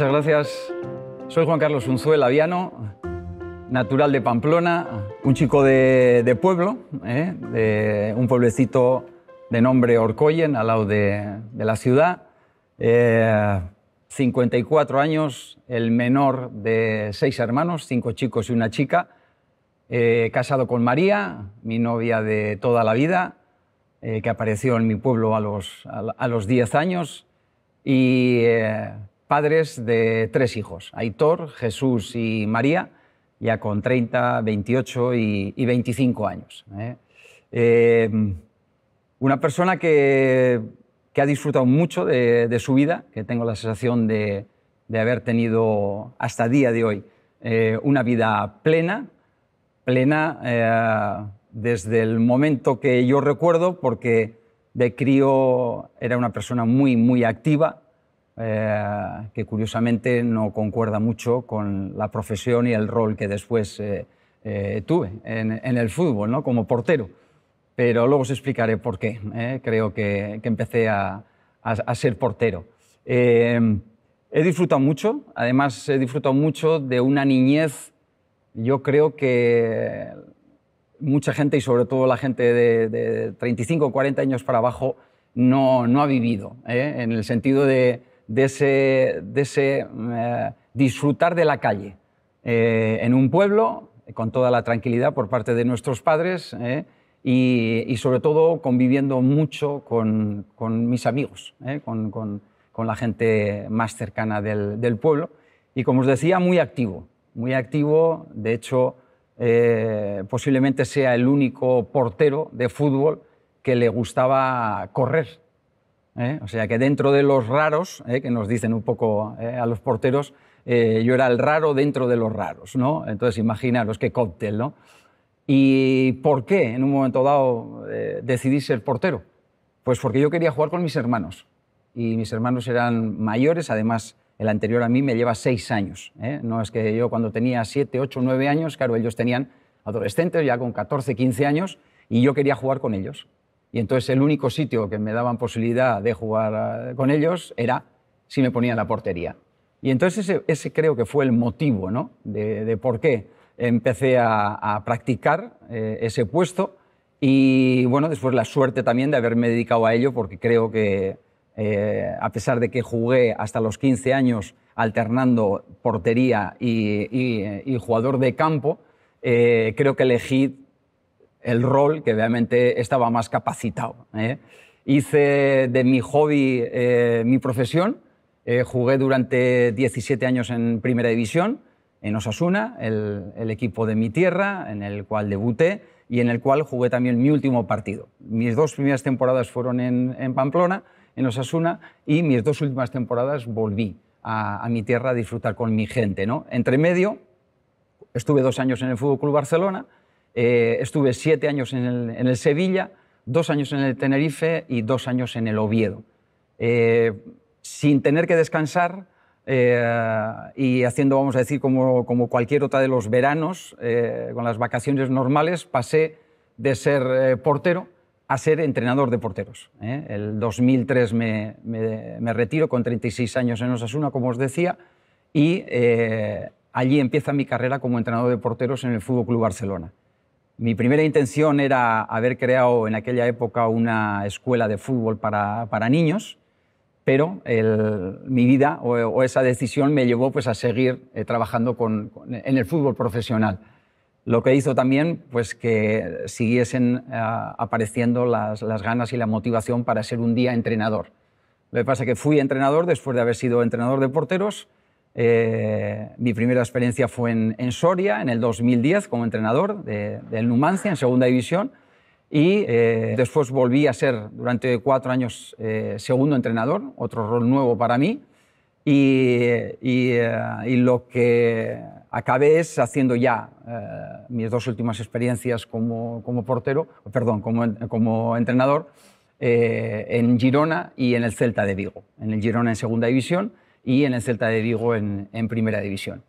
Muchas gracias. Soy Juan Carlos unzuela Aviano, natural de Pamplona, un chico de, pueblo, ¿eh? de un pueblecito de nombre Orcoyen, al lado de, la ciudad. 54 eh, años, el menor de seis hermanos, cinco chicos y una chica. Eh, casado con María, mi novia de toda la vida, que apareció en mi pueblo a los, los 10 años. Y padres de tres hijos, Aitor, Jesús y María, ya con 30, 28 y, 25 años. ¿eh? Eh, una persona que, que, ha disfrutado mucho de, su vida, que tengo la sensación de, de haber tenido hasta el día de hoy eh, una vida plena, plena desde el momento que yo recuerdo, porque de crío era una persona muy, muy activa eh, que curiosamente no concuerda mucho con la profesión y el rol que después eh, eh, tuve en, el fútbol, ¿no? como portero. Pero luego os explicaré por qué. Creo que, empecé a, ser portero. he disfrutado mucho, además he disfrutado mucho de una niñez, yo creo que mucha gente y sobre todo la gente de, 35 o 40 años para abajo no, no ha vivido, en el sentido de, de ese, de ese eh, disfrutar de la calle eh, en un pueblo, con toda la tranquilidad por parte de nuestros padres eh, y, sobre todo conviviendo mucho con, mis amigos, con, la gente más cercana del, del, pueblo y como os decía, muy activo, muy activo, de hecho posiblemente sea el único portero de fútbol que le gustaba correr ¿eh? O sea que dentro de los raros, ¿eh? que nos dicen un poco ¿eh? a los porteros, yo era el raro dentro de los raros, ¿no? Entonces imaginaros qué cóctel, ¿no? ¿Y por qué en un momento dado decidí ser portero? Pues porque yo quería jugar con mis hermanos. Y mis hermanos eran mayores, además el anterior a mí me lleva seis años. No es que yo cuando tenía siete, ocho, nueve años, claro, ellos tenían adolescentes ya con 14, 15 años y yo quería jugar con ellos. Y entonces el único sitio que me daban posibilidad de jugar eh, con ellos era si me ponían la portería. Y entonces ese, creo que fue el motivo ¿no? de, por qué empecé a, practicar eh, ese puesto y bueno, después la suerte también de haberme dedicado a ello porque creo que eh, a pesar de que jugué hasta los 15 años alternando portería y, jugador de campo, creo que elegí el rol que obviamente estaba más capacitado. ¿eh? Hice de mi hobby eh, mi profesión. Eh, jugué durante 17 años en Primera División, en Osasuna, el, equipo de mi tierra, en el cual debuté y en el cual jugué también mi último partido. Mis dos primeras temporadas fueron en, Pamplona, en Osasuna, y mis dos últimas temporadas volví a, mi tierra a disfrutar con mi gente. ¿no? Entre medio, estuve dos años en el Fútbol Barcelona eh, estuve siete años en el, Sevilla, dos años en el Tenerife y dos años en el Oviedo. Eh, sin tener que descansar eh, y haciendo, vamos a decir, como, cualquier otra de los veranos, con las vacaciones normales, pasé de ser portero a ser entrenador de porteros. El 2003 me, me, retiro con 36 años en Osasuna, como os decía, y allí empieza mi carrera como entrenador de porteros en el Fútbol Club Barcelona. Mi primera intención era haber creado en aquella época una escuela de fútbol para, para niños, pero mi vida o, esa decisión me llevó pues, a seguir eh, trabajando con, en el fútbol profesional. Lo que hizo también pues, que siguiesen ah, apareciendo las, las, ganas y la motivación para ser un día entrenador. Lo que pasa es que fui entrenador después de haber sido entrenador de porteros, eh, mi primera experiencia fue en, Soria, en el 2010, como entrenador del Numancia, en segunda división. Y eh, después volví a ser durante cuatro años eh, segundo entrenador, otro rol nuevo para mí. Y, lo que acabé es haciendo ya mis dos últimas experiencias como, como portero, perdón, como, como entrenador, en Girona y en el Celta de Vigo. En el Girona en segunda división y en el Celta de Vigo en, Primera División.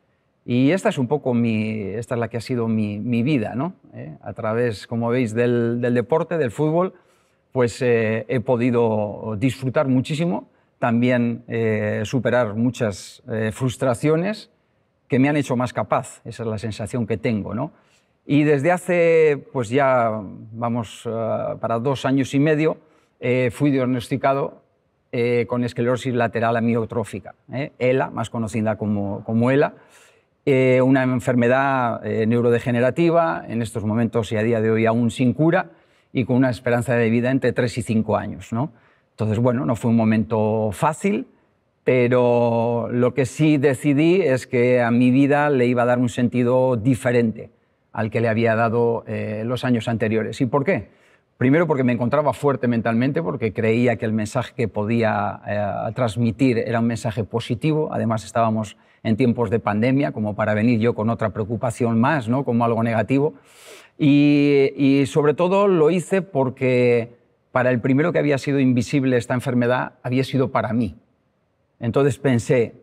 Y esta es un poco mi, esta es la que ha sido mi, vida, ¿no? Eh, a través, como veis, del, deporte, del fútbol, pues eh, he podido disfrutar muchísimo, también eh, superar muchas frustraciones que me han hecho más capaz, esa es la sensación que tengo, ¿no? Y desde hace, pues ya vamos para dos años y medio, fui diagnosticado eh, con esclerosis lateral amiotrófica, ELA, ¿eh? e más conocida como, como ELA, eh, una enfermedad neurodegenerativa, en estos momentos y a día de hoy aún sin cura, y con una esperanza de vida entre 3 y 5 años. Entonces, bueno, no fue un momento fácil, pero lo que sí decidí es que a mi vida le iba a dar un sentido diferente al que le había dado los años anteriores. ¿Y por qué? Primero porque me encontraba fuerte mentalmente, porque creía que el mensaje que podía eh, transmitir era un mensaje positivo. Además estábamos en tiempos de pandemia, como para venir yo con otra preocupación más, ¿no? como algo negativo. Y, y sobre todo lo hice porque para el primero que había sido invisible esta enfermedad, había sido para mí. Entonces pensé,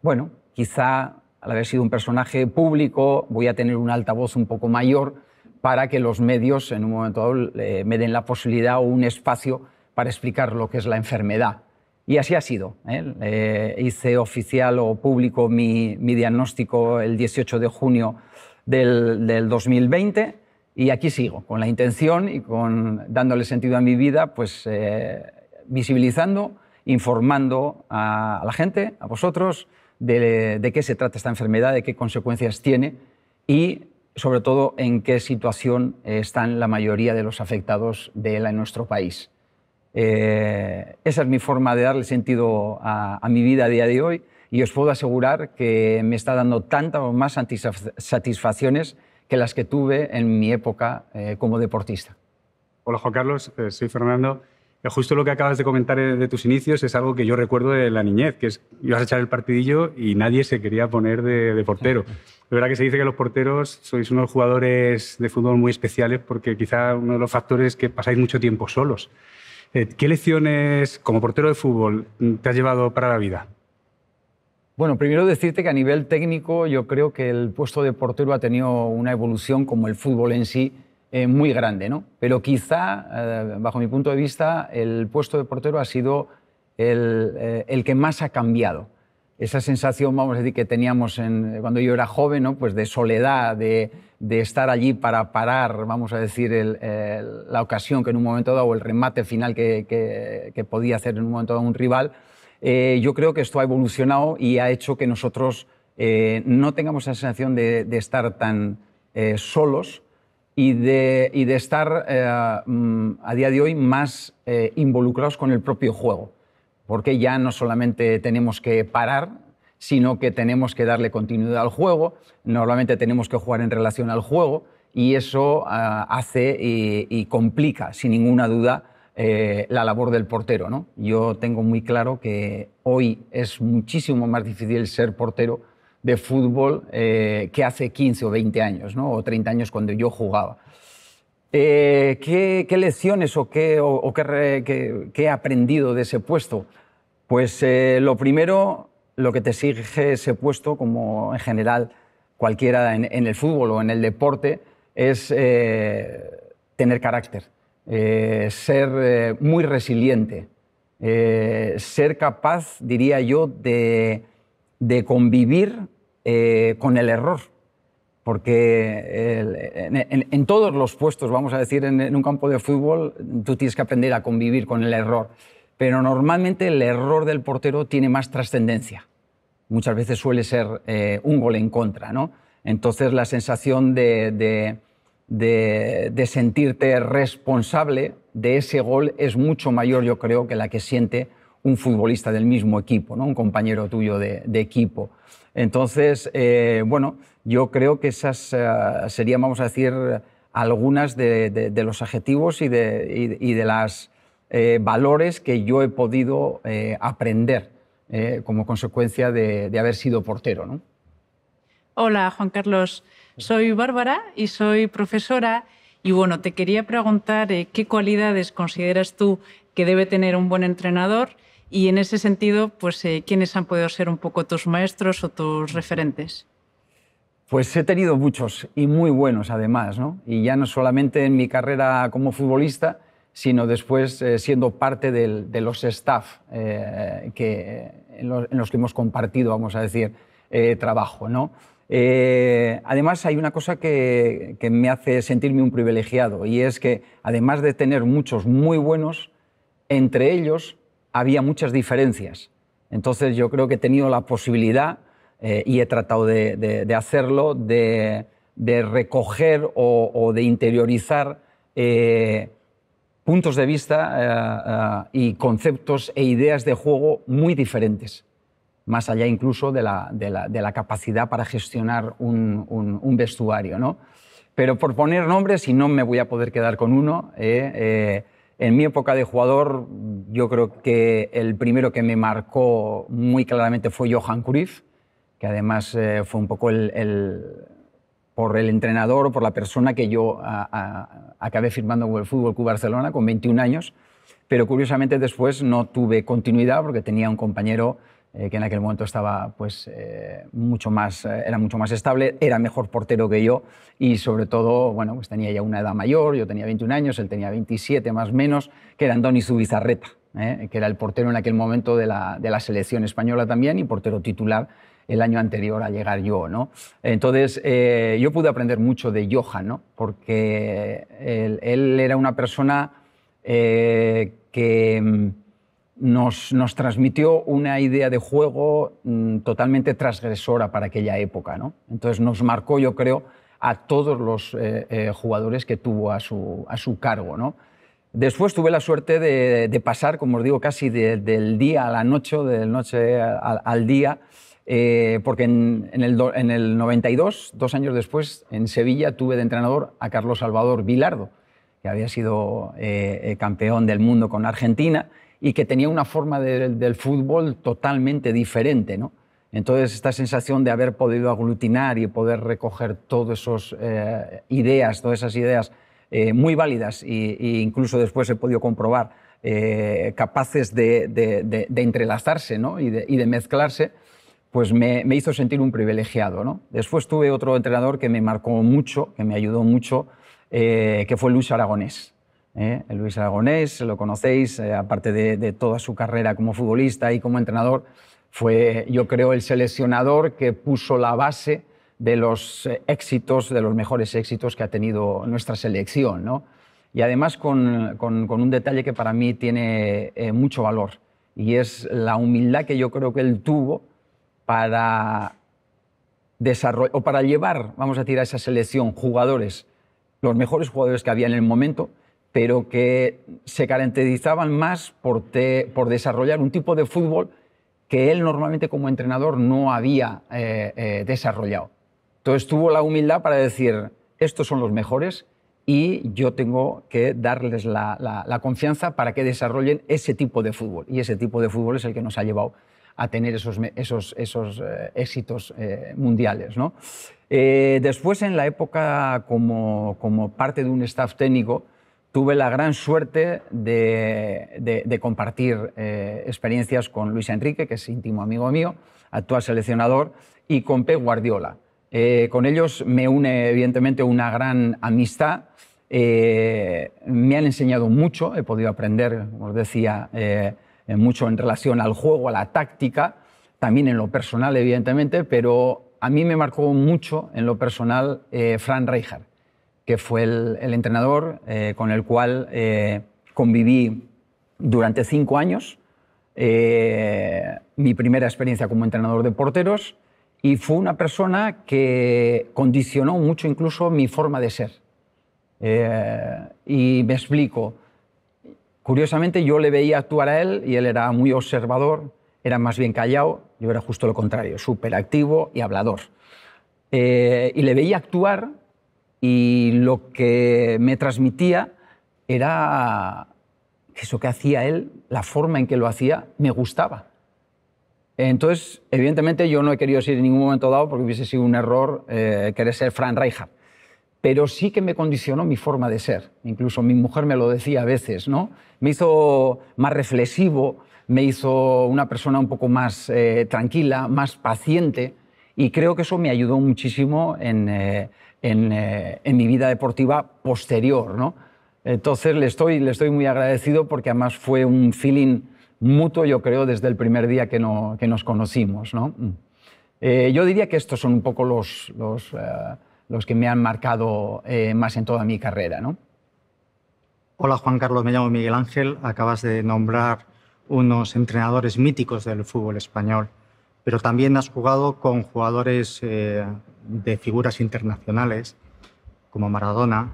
bueno, quizá al haber sido un personaje público voy a tener una altavoz un poco mayor para que los medios en un momento dado me den la posibilidad o un espacio para explicar lo que es la enfermedad. Y así ha sido. ¿eh? Eh, hice oficial o público mi, mi, diagnóstico el 18 de junio del, 2020 y aquí sigo, con la intención y con dándole sentido a mi vida, pues eh, visibilizando, informando a, a, la gente, a vosotros, de, de qué se trata esta enfermedad, de qué consecuencias tiene y sobre todo en qué situación están la mayoría de los afectados de él en nuestro país. Eh, esa es mi forma de darle sentido a, mi vida a día de hoy y os puedo asegurar que me está dando tantas o más satisfacciones que las que tuve en mi época eh, como deportista. Hola Juan Carlos, eh, soy Fernando. Justo lo que acabas de comentar eh, de tus inicios es algo que yo recuerdo de la niñez, que es ibas a echar el partidillo y nadie se quería poner de, portero. De verdad que se dice que los porteros sois unos jugadores de fútbol muy especiales porque quizá uno de los factores es que pasáis mucho tiempo solos. Eh, ¿Qué lecciones como portero de fútbol mm, te has llevado para la vida? Bueno, primero decirte que a nivel técnico yo creo que el puesto de portero ha tenido una evolución como el fútbol en sí eh, muy grande, ¿no? Pero quizá, eh, bajo mi punto de vista, el puesto de portero ha sido eh, el, que más ha cambiado. Esa sensación, vamos a decir, que teníamos en, cuando yo era joven, ¿no? pues de soledad, de, estar allí para parar, vamos a decir, la ocasión que en un momento dado, o el remate final que, podía hacer en un momento dado un rival, yo creo que esto ha evolucionado y ha hecho que nosotros no tengamos esa sensación de, de estar tan solos, y de, y de estar eh, mm, a día de hoy más eh, involucrados con el propio juego, porque ya no solamente tenemos que parar, sino que tenemos que darle continuidad al juego, normalmente tenemos que jugar en relación al juego y eso ah, hace y, y, complica, sin ninguna duda, eh, la labor del portero. ¿no? Yo tengo muy claro que hoy es muchísimo más difícil ser portero de fútbol eh, que hace 15 o 20 años, o 30 años cuando yo jugaba. Eh, ¿qué, lecciones o, qué, he aprendido de ese puesto? Pues eh, lo primero, lo que te exige ese puesto, como en general cualquiera en, el fútbol o en el deporte, es tener carácter, ser muy resiliente, ser capaz, diría yo, de convivir eh, con el error, porque en, todos los puestos, vamos a decir, en, un campo de fútbol, tú tienes que aprender a convivir con el error, pero normalmente el error del portero tiene más trascendencia. Muchas veces suele ser eh, un gol en contra, ¿no? Entonces la sensación de, sentirte responsable de ese gol es mucho mayor, yo creo, que la que siente un futbolista del mismo equipo, ¿no? un compañero tuyo de equipo. Entonces, eh, bueno, yo creo que esas eh, serían, vamos a decir, algunas de, los adjetivos y de, los eh, valores que yo he podido aprender como consecuencia de, haber sido portero. Hola, Juan Carlos. Soy Bárbara y soy profesora. Y bueno, te quería preguntar qué cualidades consideras tú que debe tener un buen entrenador y en ese sentido, pues, eh, ¿quiénes han podido ser un poco tus maestros o tus referentes? Pues he tenido muchos y muy buenos además, ¿no? Y ya no solamente en mi carrera como futbolista, sino después eh, siendo parte del, de los staff eh, que, en los, que hemos compartido, vamos a decir, trabajo, ¿no? además, hay una cosa que, que me hace sentirme un privilegiado y es que, además de tener muchos muy buenos, entre ellos había muchas diferencias. Entonces yo creo que he tenido la posibilidad, eh, y he tratado de, hacerlo, de, recoger o, de interiorizar eh, puntos de vista eh, y conceptos e ideas de juego muy diferentes, más allá incluso de la, capacidad para gestionar un, vestuario. ¿no? Pero por poner nombres, y no me voy a poder quedar con uno, en mi época de jugador, yo creo que el primero que me marcó muy claramente fue Johan Cruyff, que además eh, fue un poco el, por el entrenador, o por la persona que yo acabé firmando con el Fútbol Club Barcelona con 21 años. Pero curiosamente después no tuve continuidad porque tenía un compañero eh, que en aquel momento estaba pues, eh, mucho más, eh, era mucho más estable, era mejor portero que yo y sobre todo bueno, pues tenía ya una edad mayor, yo tenía 21 años, él tenía 27 más o menos, que era Andoni Zubizarreta, que era el portero en aquel momento de la, selección española también y portero titular el año anterior a llegar yo, ¿no? Entonces, yo pude aprender mucho de Johan, ¿no? Porque él, era una persona que mm, nos, transmitió una idea de juego mm, totalmente transgresora para aquella época. Entonces nos marcó, yo creo, a todos los eh, eh, jugadores que tuvo a su, cargo. Después tuve la suerte de, pasar, como os digo, casi del día a la noche, de noche al, día, eh, porque en, el en, el, 92, dos años después, en Sevilla tuve de entrenador a Carlos Salvador Vilardo, que había sido campeón del mundo con Argentina y que tenía una forma del fútbol totalmente diferente. ¿no? Entonces, esta sensación de haber podido aglutinar y poder recoger todas esas eh, ideas, todas esas ideas eh, muy válidas e, incluso después he podido comprobar eh, capaces de, entrelazarse ¿no? y, de, mezclarse, pues me, me hizo sentir un privilegiado. ¿no? Después tuve otro entrenador que me marcó mucho, que me ayudó mucho, que fue Luis Aragonés. ¿eh? Luis Aragonés, lo conocéis, eh, aparte de, toda su carrera como futbolista y como entrenador, fue, yo creo, el seleccionador que puso la base de los eh, éxitos, de los mejores éxitos que ha tenido nuestra selección. Y además con, un detalle que para mí tiene mucho valor, y es la humildad que yo creo que él tuvo para, desarrollar o para llevar, vamos a decir, a esa selección jugadores, los mejores jugadores que había en el momento, pero que se caracterizaban más por, por desarrollar un tipo de fútbol que él normalmente como entrenador no había eh, eh, desarrollado. Entonces tuvo la humildad para decir, estos son los mejores y yo tengo que darles la, la, confianza para que desarrollen ese tipo de fútbol. Y ese tipo de fútbol es el que nos ha llevado a tener esos, esos, esos eh, éxitos mundiales. después, en la época como, como parte de un staff técnico, tuve la gran suerte de, compartir eh, experiencias con Luis Enrique, que es íntimo amigo mío, actual seleccionador, y con Pep Guardiola. Eh, con ellos me une evidentemente una gran amistad. Eh, me han enseñado mucho, he podido aprender, como os decía, mucho en relación al juego, a la táctica, también en lo personal, evidentemente, pero a mí me marcó mucho en lo personal Fran Rijkaard que fue el, entrenador eh, con el cual eh, conviví durante cinco años, eh, mi primera experiencia como entrenador de porteros, y fue una persona que condicionó mucho incluso mi forma de ser. y me explico. Curiosamente yo le veía actuar a él y él era muy observador, era más bien callado, yo era justo lo contrario, súper activo y hablador. y le veía actuar y lo que me transmitía era eso que hacía él, la forma en que lo hacía, me gustaba. Entonces, evidentemente, yo no he querido ser en ningún momento dado porque hubiese sido un error eh, querer ser Fran Reichardt. Pero sí que me condicionó mi forma de ser. Incluso mi mujer me lo decía a veces, ¿no? Me hizo más reflexivo, me hizo una persona un poco más eh, tranquila, más paciente. Y creo que eso me ayudó muchísimo en, eh, eh, en, mi vida deportiva posterior. ¿no? Entonces le estoy, le estoy muy agradecido porque además fue un feeling mutuo, yo creo, desde el primer día que, no, que nos conocimos. ¿no? Mm. Eh, yo diría que estos son un poco los, los, eh, los que me han marcado más en toda mi carrera. ¿no? Hola Juan Carlos, me llamo Miguel Ángel. Acabas de nombrar unos entrenadores míticos del fútbol español pero también has jugado con jugadores eh, de figuras internacionales, como Maradona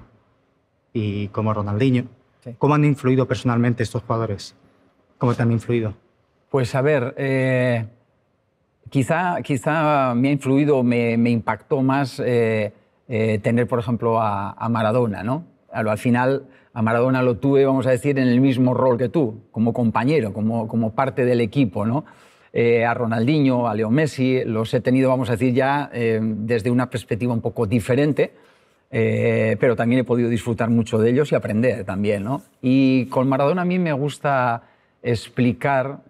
y como Ronaldinho. ¿Cómo han influido personalmente estos jugadores? ¿Cómo te han influido? Pues a ver, eh, quizá, quizá me ha influido, me, impactó más eh, tener, por ejemplo, a, a Maradona, ¿no? al, final a Maradona lo tuve, vamos a decir, en el mismo rol que tú, como compañero, como, como parte del equipo, ¿no? Eh, a Ronaldinho, a Leo Messi, los he tenido, vamos a decir, ya eh, desde una perspectiva un poco diferente, eh, pero también he podido disfrutar mucho de ellos y aprender también. Y con Maradona a mí me gusta explicar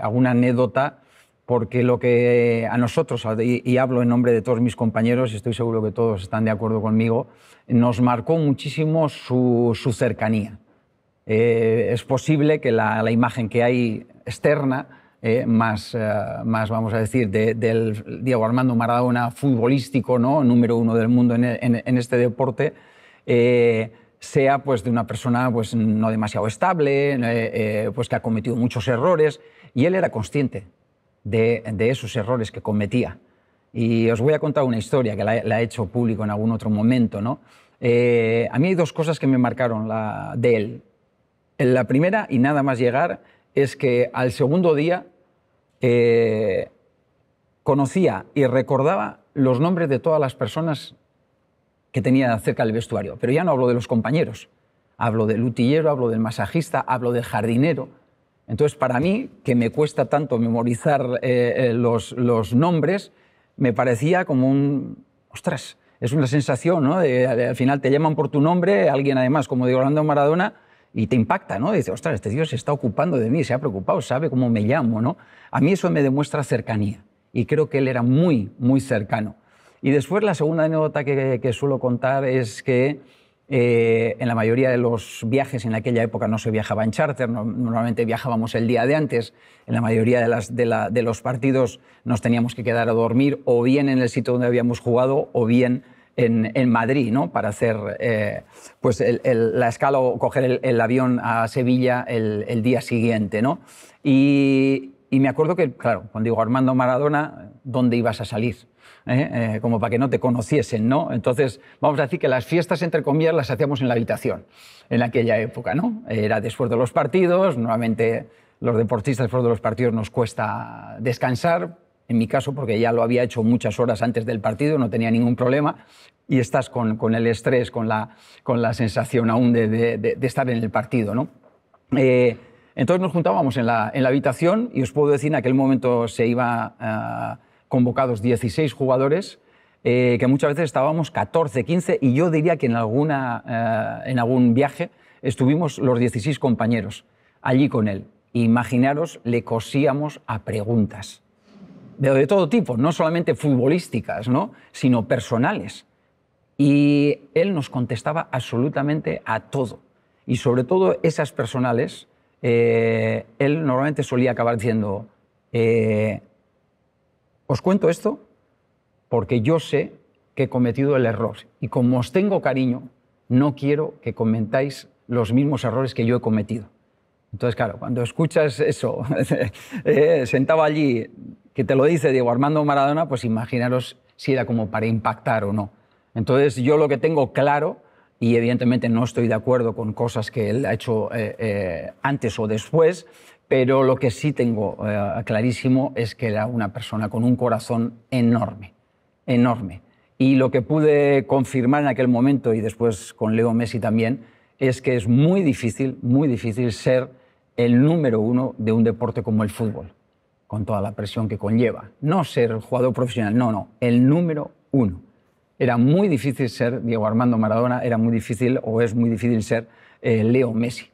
alguna anécdota porque lo que a nosotros, y hablo en nombre de todos mis compañeros, y estoy seguro que todos están de acuerdo conmigo, nos marcó muchísimo su, cercanía. es posible que la, imagen que hay externa eh, más, eh, más, vamos a decir, del Diego Armando Maradona futbolístico, ¿no? número uno del mundo en, este deporte, eh, sea pues, de una persona pues, no demasiado estable, pues, que ha cometido muchos errores, y él era consciente de, esos errores que cometía. Y os voy a contar una historia que la, la he hecho público en algún otro momento. ¿no? a mí hay dos cosas que me marcaron la, de él. La primera, y nada más llegar, es que al segundo día eh, conocía y recordaba los nombres de todas las personas que tenía cerca del vestuario. Pero ya no hablo de los compañeros, hablo del utillero, hablo del masajista, hablo del jardinero. Entonces, para mí, que me cuesta tanto memorizar eh, eh, los, nombres, me parecía como un... ¡Ostras! Es una sensación, ¿no? al final te llaman por tu nombre, alguien además, como digo, Orlando Maradona, y te impacta, ¿no? Dices, ostras, este tío se está ocupando de mí, se ha preocupado, sabe cómo me llamo, ¿no? A mí eso me demuestra cercanía y creo que él era muy, muy cercano. Y después la segunda anécdota que, suelo contar es que eh, en la mayoría de los viajes en aquella época no se viajaba en charter, normalmente viajábamos el día de antes. En la mayoría de, los partidos nos teníamos que quedar a dormir o bien en el sitio donde habíamos jugado o bien en, Madrid, ¿no? Para hacer eh, pues la escala o coger el, avión a Sevilla el, día siguiente, ¿no? Y, me acuerdo que, claro, cuando digo Armando Maradona, ¿dónde ibas a salir? ¿Eh? Eh, como para que no te conociesen, ¿no? Entonces, vamos a decir que las fiestas, entre comillas, las hacíamos en la habitación, en aquella época, ¿no? Era después de los partidos, nuevamente los deportistas después de los partidos nos cuesta descansar, en mi caso, porque ya lo había hecho muchas horas antes del partido, no tenía ningún problema, y estás con, el estrés, con la, con la sensación aún de, estar en el partido. ¿no? Eh, entonces nos juntábamos en la, en la, habitación y os puedo decir, en aquel momento se iban ah, convocados 16 jugadores, eh, que muchas veces estábamos 14, 15, y yo diría que en, alguna, eh, en algún viaje estuvimos los 16 compañeros allí con él. Imaginaros, le cosíamos a preguntas de, todo tipo, no solamente futbolísticas, ¿no? sino personales. Y él nos contestaba absolutamente a todo. Y sobre todo esas personales, eh, él normalmente solía acabar diciendo, eh, os cuento esto porque yo sé que he cometido el error. Y como os tengo cariño, no quiero que comentáis los mismos errores que yo he cometido. Entonces, claro, cuando escuchas eso, eh, sentado allí que te lo dice Diego Armando Maradona, pues imaginaros si era como para impactar o no. Entonces yo lo que tengo claro, y evidentemente no estoy de acuerdo con cosas que él ha hecho eh, eh, antes o después, pero lo que sí tengo eh, clarísimo es que era una persona con un corazón enorme, enorme. Y lo que pude confirmar en aquel momento y después con Leo Messi también, es que es muy difícil, muy difícil ser el número uno de un deporte como el fútbol con toda la presión que conlleva. No ser jugador profesional, no, no, el número uno. Era muy difícil ser Diego Armando Maradona, era muy difícil o es muy difícil ser eh, Leo Messi.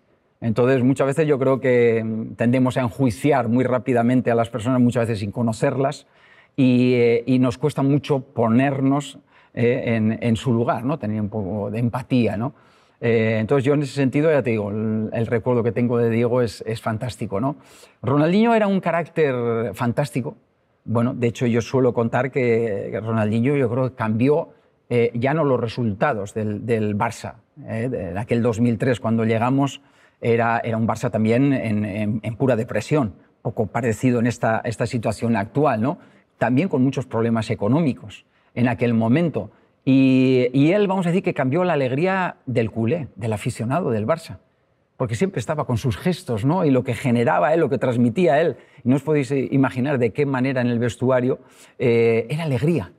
Entonces, muchas veces yo creo que mm, tendemos a enjuiciar muy rápidamente a las personas, muchas veces sin conocerlas, y, eh, nos cuesta mucho ponernos eh, en, en, su lugar, ¿no? tener un poco de empatía. ¿no? Eh, entonces yo en ese sentido, ya te digo, el, recuerdo que tengo de Diego es, fantástico. ¿no? Ronaldinho era un carácter fantástico. Bueno, de hecho yo suelo contar que Ronaldinho yo creo que cambió eh, ya no los resultados del, Barça. En eh, aquel 2003 cuando llegamos era, era un Barça también en, pura depresión, poco parecido en esta, esta situación actual, ¿no? también con muchos problemas económicos en aquel momento. Y, él, vamos a decir, que cambió la alegría del culé, del aficionado del Barça. Porque siempre estaba con sus gestos, ¿no? Y lo que generaba él, lo que transmitía él. no os podéis eh, imaginar de qué manera en el vestuario eh, era alegría,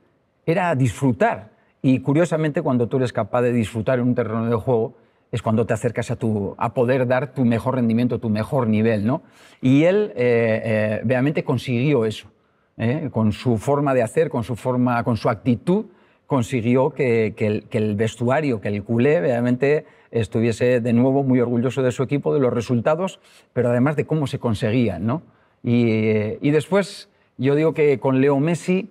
era disfrutar. Y curiosamente, cuando tú eres capaz de disfrutar en un terreno de juego, es cuando te acercas a, tu, a poder dar tu mejor rendimiento, tu mejor nivel, ¿no? Y él, eh, realmente eh, consiguió eso, con su forma de hacer, con su forma, con su actitud consiguió que, el, vestuario, que el culé, obviamente, estuviese de nuevo muy orgulloso de su equipo, de los resultados, pero además de cómo se conseguían. ¿no? Y, eh, después, yo digo que con Leo Messi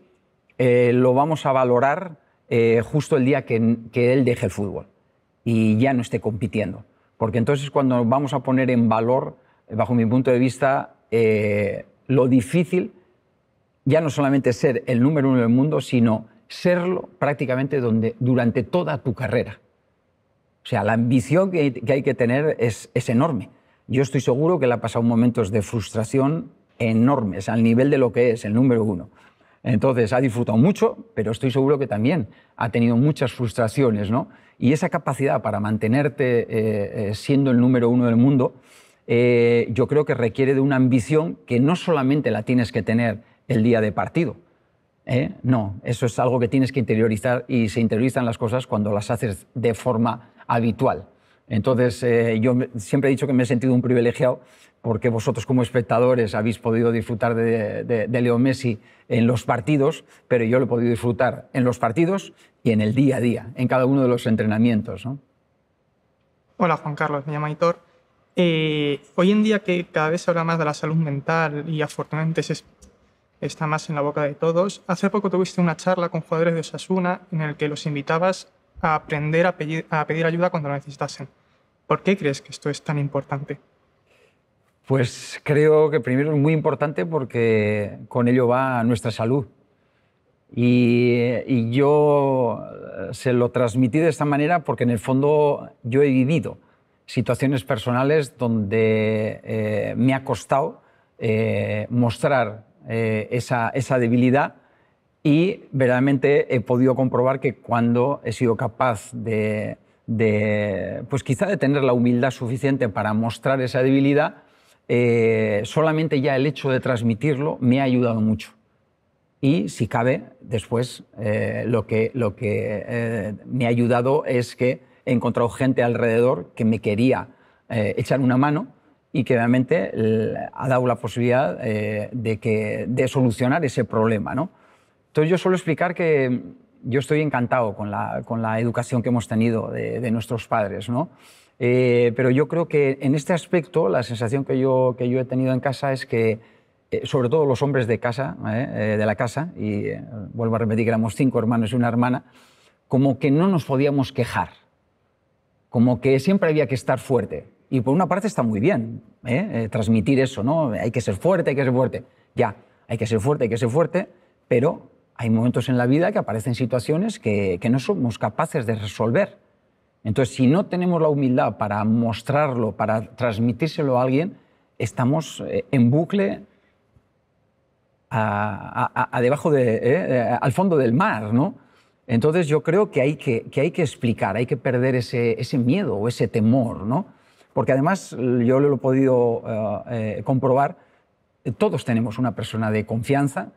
eh, lo vamos a valorar eh, justo el día que, él deje el fútbol y ya no esté compitiendo. Porque entonces cuando vamos a poner en valor, bajo mi punto de vista, lo difícil ya no solamente ser el número uno del mundo, sino serlo prácticamente durante toda tu carrera. O sea, la ambición que, hay que tener es, enorme. Yo estoy seguro que le ha pasado momentos de frustración enormes, al nivel de lo que es el número uno. Entonces, ha disfrutado mucho, pero estoy seguro que también ha tenido muchas frustraciones, Y esa capacidad para mantenerte eh, eh, siendo el número uno del mundo, eh, yo creo que requiere de una ambición que no solamente la tienes que tener el día de partido, ¿eh? No, eso es algo que tienes que interiorizar y se interiorizan las cosas cuando las haces de forma habitual. Entonces, eh, yo siempre he dicho que me he sentido un privilegiado porque vosotros como espectadores habéis podido disfrutar de, Leo Messi en los partidos, pero yo lo he podido disfrutar en los partidos y en el día a día, en cada uno de los entrenamientos. Hola Juan Carlos, me llamo Aitor. Eh, hoy en día que cada vez se habla más de la salud mental y afortunadamente se, está más en la boca de todos. Hace poco tuviste una charla con jugadores de Osasuna en el que los invitabas a aprender a pedir, ayuda cuando lo necesitasen. ¿Por qué crees que esto es tan importante? Pues creo que primero es muy importante porque con ello va nuestra salud. Y, yo eh, se lo transmití de esta manera porque en el fondo yo he vivido situaciones personales donde eh, me ha costado eh, mostrar eh, esa, debilidad y verdaderamente he podido comprobar que cuando he sido capaz de, pues quizá de tener la humildad suficiente para mostrar esa debilidad, eh, solamente ya el hecho de transmitirlo me ha ayudado mucho. Y si cabe, después eh, lo que, lo que me ha ayudado es que he encontrado gente alrededor que me quería echar una mano y que obviamente eh, ha dado la posibilidad eh, de, que, de solucionar ese problema. ¿no? Entonces yo suelo explicar que yo estoy encantado con la, con la educación que hemos tenido de, nuestros padres, ¿no? Eh, pero yo creo que en este aspecto la sensación que yo, que yo he tenido en casa es que, sobre todo los hombres de casa, de la casa, y vuelvo a repetir que éramos cinco hermanos y una hermana, como que no nos podíamos quejar, como que siempre había que estar fuerte, y por una parte está muy bien ¿eh? Eh, transmitir eso, ¿no? Hay que ser fuerte, hay que ser fuerte. Ya, hay que ser fuerte, hay que ser fuerte, pero hay momentos en la vida que aparecen situaciones que, que no somos capaces de resolver. Entonces, si no tenemos la humildad para mostrarlo, para transmitírselo a alguien, estamos eh, en bucle a, debajo de, al fondo del mar, ¿no? Entonces yo creo que hay que, que hay que explicar, hay que perder ese, ese miedo o ese temor, ¿no? porque además yo lo he podido eh, eh, comprobar, eh, todos tenemos una persona de confianza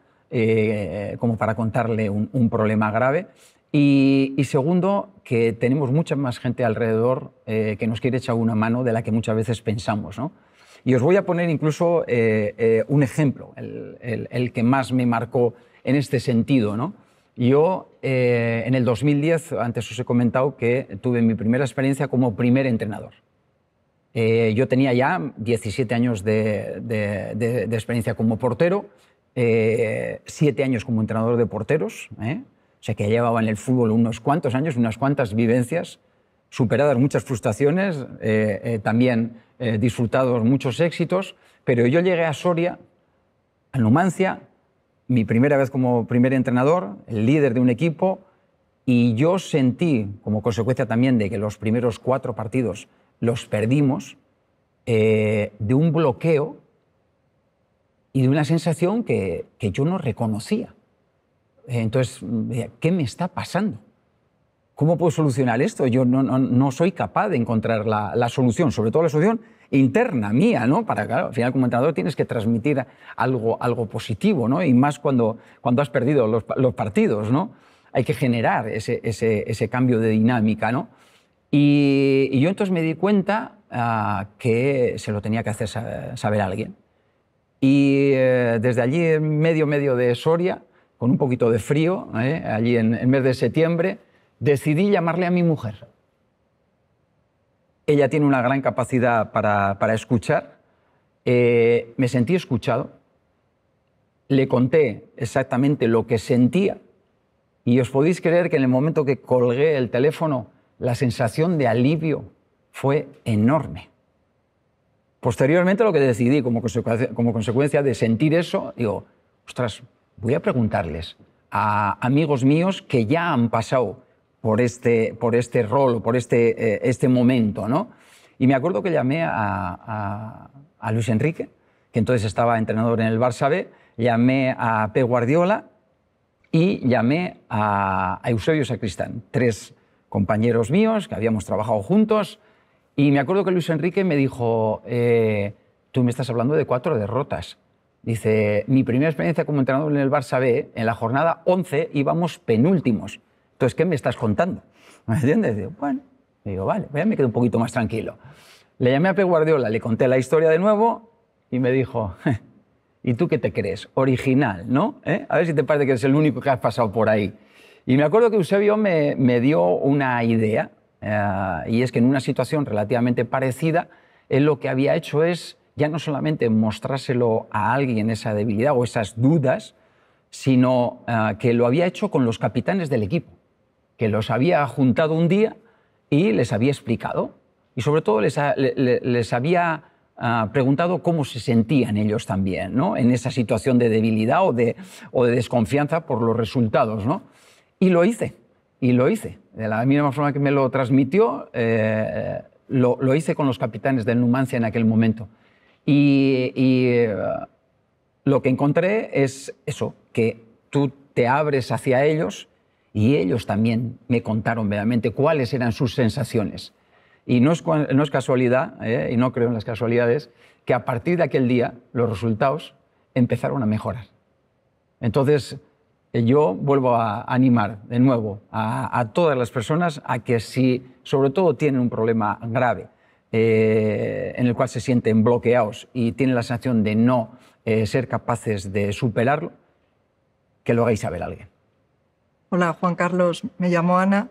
como para contarle un, problema grave. Y, segundo, que tenemos mucha más gente alrededor que nos quiere echar una mano de la que muchas veces pensamos. ¿no? Y os voy a poner incluso un ejemplo, el, el, que más me marcó en este sentido. ¿no? Yo, en el 2010, antes os he comentado que tuve mi primera experiencia como primer entrenador. Eh, yo tenía ya 17 años de, experiencia como portero, 7 eh, años como entrenador de porteros, ¿eh? o sea que llevaba en el fútbol unos cuantos años, unas cuantas vivencias, superadas muchas frustraciones, también disfrutados muchos éxitos, pero yo llegué a Soria, a Numancia, mi primera vez como primer entrenador, el líder de un equipo, y yo sentí, como consecuencia también de que los primeros cuatro partidos los perdimos eh, de un bloqueo y de una sensación que, que yo no reconocía. Entonces, ¿qué me está pasando? ¿Cómo puedo solucionar esto? Yo no, no, no soy capaz de encontrar la, la, solución, sobre todo la solución interna mía, ¿no? Para, claro, al final como entrenador tienes que transmitir algo, algo positivo, ¿no? Y más cuando, cuando has perdido los, los partidos, ¿no? Hay que generar ese, ese, ese cambio de dinámica, ¿no? Y, yo entonces me di cuenta ah, que se lo tenía que hacer saber a alguien. Y eh, desde allí, en medio, medio de Soria, con un poquito de frío, ¿eh? allí en el mes de septiembre, decidí llamarle a mi mujer. Ella tiene una gran capacidad para, escuchar. Eh, me sentí escuchado. Le conté exactamente lo que sentía. Y os podéis creer que en el momento que colgué el teléfono, la sensación de alivio fue enorme. Posteriormente lo que decidí como, consecuencia de sentir eso, digo, ostras, voy a preguntarles a amigos míos que ya han pasado por este, por este rol, por este, eh, este momento, ¿no? Y me acuerdo que llamé a, Luis Enrique, que entonces estaba entrenador en el Barça B, llamé a P. Guardiola y llamé a, a Eusebio Sacristán, tres compañeros míos, que habíamos trabajado juntos, y me acuerdo que Luis Enrique me dijo, eh, tú me estás hablando de cuatro derrotas. Dice, mi primera experiencia como entrenador en el Barça B, en la jornada 11 íbamos penúltimos. Entonces, ¿qué me estás contando? ¿Me entiendes? Digo, bueno, digo, vale, pues me quedo un poquito más tranquilo. Le llamé a Pep Guardiola, le conté la historia de nuevo y me dijo, ¿y tú qué te crees? Original, ¿no? ¿Eh? A ver si te parece que eres el único que has pasado por ahí. Y me acuerdo que Eusebio me, dio una idea, eh, y es que en una situación relativamente parecida, él lo que había hecho es ya no solamente mostrárselo a alguien esa debilidad o esas dudas, sino eh, que lo había hecho con los capitanes del equipo, que los había juntado un día y les había explicado, y sobre todo les, había eh, preguntado cómo se sentían ellos también ¿no? en esa situación de debilidad o de, o de desconfianza por los resultados. ¿no? Y lo hice, y lo hice. De la misma forma que me lo transmitió, eh, lo, hice con los capitanes de Numancia en aquel momento. Y, eh, lo que encontré es eso, que tú te abres hacia ellos y ellos también me contaron verdaderamente cuáles eran sus sensaciones. Y no es, casualidad, eh, y no creo en las casualidades, que a partir de aquel día los resultados empezaron a mejorar. Entonces, eh, yo vuelvo a animar de nuevo a, todas las personas a que si sobre todo tienen un problema grave eh, en el cual se sienten bloqueados y tienen la sensación de no eh, ser capaces de superarlo, que lo hagáis saber a alguien. Hola Juan Carlos, me llamo Ana,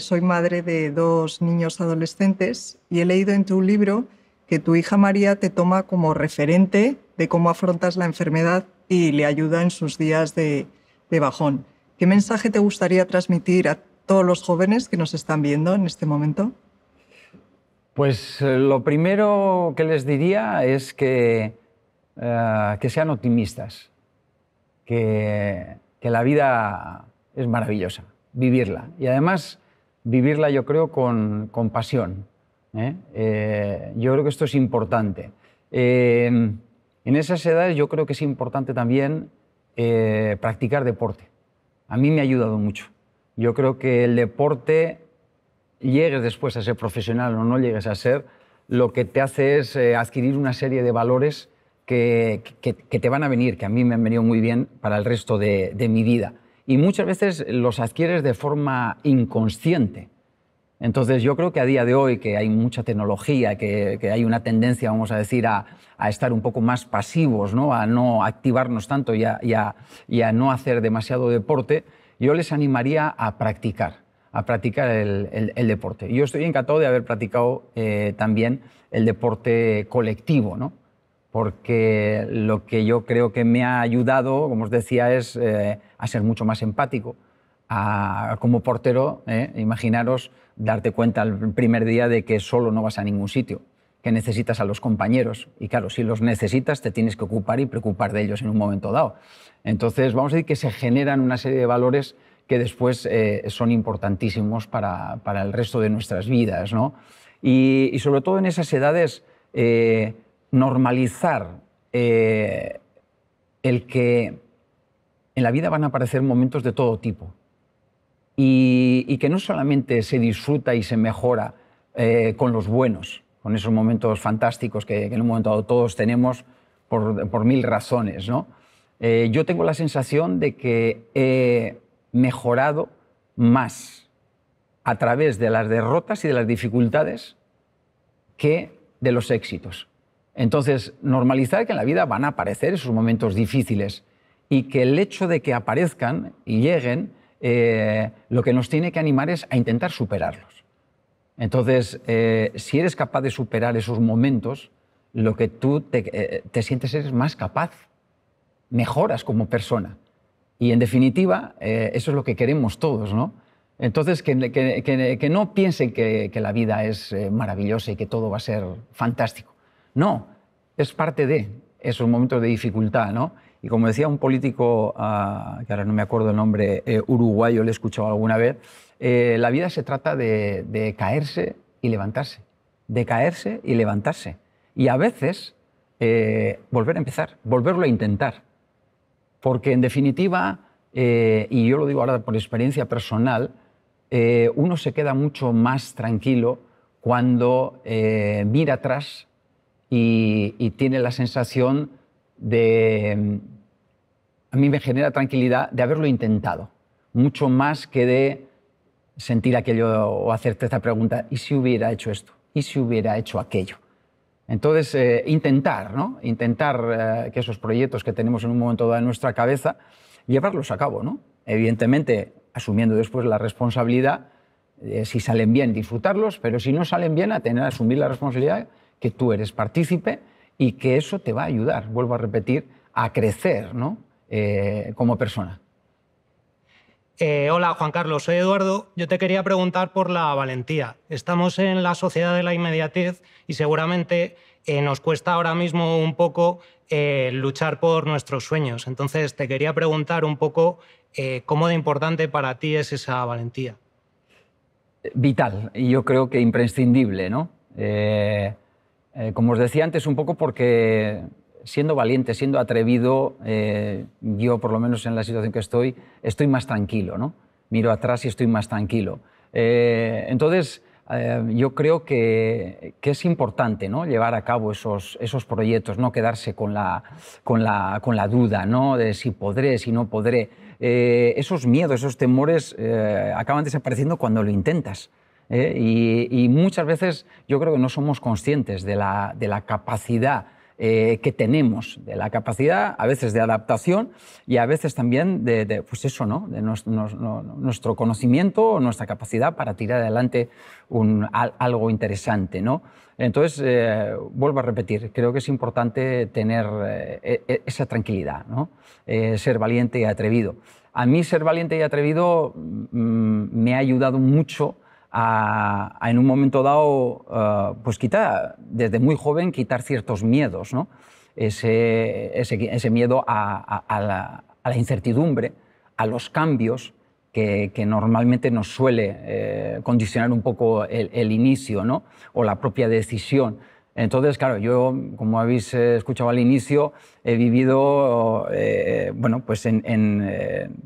soy madre de dos niños adolescentes y he leído en tu libro que tu hija María te toma como referente de cómo afrontas la enfermedad y le ayuda en sus días de, de bajón. ¿Qué mensaje te gustaría transmitir a todos los jóvenes que nos están viendo en este momento? Pues eh, lo primero que les diría es que, eh, que sean optimistas, que, que, la vida es maravillosa, vivirla. Y además vivirla yo creo con, con pasión. ¿eh? yo creo que esto es importante. en esas edades yo creo que es importante también eh, practicar deporte. A mí me ha ayudado mucho. Yo creo que el deporte, llegues después a ser profesional o no llegues a ser, lo que te hace es eh, adquirir una serie de valores que, te van a venir, que a mí me han venido muy bien para el resto de, de mi vida. Y muchas veces los adquieres de forma inconsciente. Entonces yo creo que a día de hoy que hay mucha tecnología, que, hay una tendencia, vamos a decir, a, estar un poco más pasivos, ¿no? a no activarnos tanto y a, a, no hacer demasiado deporte, yo les animaría a practicar, a practicar el, deporte. Yo estoy encantado de haber practicado eh, también el deporte colectivo, ¿no? porque lo que yo creo que me ha ayudado, como os decía, es eh, a ser mucho más empático. como portero, ¿eh? imaginaros darte cuenta el primer día de que solo no vas a ningún sitio, que necesitas a los compañeros. Y claro, si los necesitas, te tienes que ocupar y preocupar de ellos en un momento dado. Entonces, vamos a decir que se generan una serie de valores que después eh, son importantísimos para, el resto de nuestras vidas. Y, sobre todo en esas edades, eh, normalizar eh, el que en la vida van a aparecer momentos de todo tipo y, que no solamente se disfruta y se mejora eh, con los buenos, con esos momentos fantásticos que, en un momento dado todos tenemos por, mil razones, eh, yo tengo la sensación de que he mejorado más a través de las derrotas y de las dificultades que de los éxitos. Entonces, normalizar que en la vida van a aparecer esos momentos difíciles y que el hecho de que aparezcan y lleguen eh, lo que nos tiene que animar es a intentar superarlos. Entonces, eh, si eres capaz de superar esos momentos, lo que tú te, eh, sientes eres más capaz, mejoras como persona. Y en definitiva, eso es lo que queremos todos, ¿no? Entonces, que, que no piensen que, la vida es maravillosa y que todo va a ser fantástico. No, es parte de esos momentos de dificultad, ¿no? Y como decía un político, ah, que ahora no me acuerdo el nombre, eh, uruguayo, le he escuchado alguna vez, eh, la vida se trata de, caerse y levantarse, de caerse y levantarse. Y a veces eh, volver a empezar, volverlo a intentar. Porque en definitiva, y yo lo digo ahora por experiencia personal, uno se queda mucho más tranquilo cuando mira atrás y tiene la sensación de, a mí me genera tranquilidad de haberlo intentado, mucho más que de sentir aquello o hacerte esta pregunta, ¿y si hubiera hecho esto? ¿Y si hubiera hecho aquello? Entonces, eh, intentar, ¿no? Intentar eh, que esos proyectos que tenemos en un momento dado en nuestra cabeza, llevarlos a cabo, ¿no? Evidentemente, asumiendo después la responsabilidad, eh, si salen bien, disfrutarlos, pero si no salen bien, a tener, asumir la responsabilidad que tú eres partícipe y que eso te va a ayudar, vuelvo a repetir, a crecer, ¿no? Eh, como persona. Eh, hola, Juan Carlos, soy Eduardo. Yo te quería preguntar por la valentía. Estamos en la sociedad de la inmediatez y seguramente eh, nos cuesta ahora mismo un poco luchar por nuestros sueños. Entonces, te quería preguntar un poco cómo de importante para ti es esa valentía. Vital, y yo creo que imprescindible, ¿no? como os decía antes, un poco porque siendo valiente, siendo atrevido, eh, yo por lo menos en la situación que estoy, estoy más tranquilo, ¿no? Miro atrás y estoy más tranquilo. Eh, entonces, eh, yo creo que, es importante ¿no? llevar a cabo esos, esos proyectos, no quedarse con la, con la, duda ¿no? de si podré, si no podré. esos miedos, esos temores acaban desapareciendo cuando lo intentas. Y, muchas veces yo creo que no somos conscientes de la, de la capacidad eh, que tenemos, de la capacidad a veces de adaptación y a veces también de, pues eso, ¿no? de nuestro conocimiento o nuestra capacidad para tirar adelante un, algo interesante. ¿no? Entonces, eh, vuelvo a repetir, creo que es importante tener eh, e, e, esa tranquilidad, ¿no? ser valiente y atrevido. A mí ser valiente y atrevido mm, me ha ayudado mucho a, en un momento dado, eh, pues quitar, desde muy joven, quitar ciertos miedos, ¿no? ese, ese, ese, miedo a, la, incertidumbre, a los cambios. Que, normalmente nos suele eh, condicionar un poco el, inicio ¿no? o la propia decisión. Entonces, claro, yo, como habéis eh, escuchado al inicio, he vivido, bueno, pues en,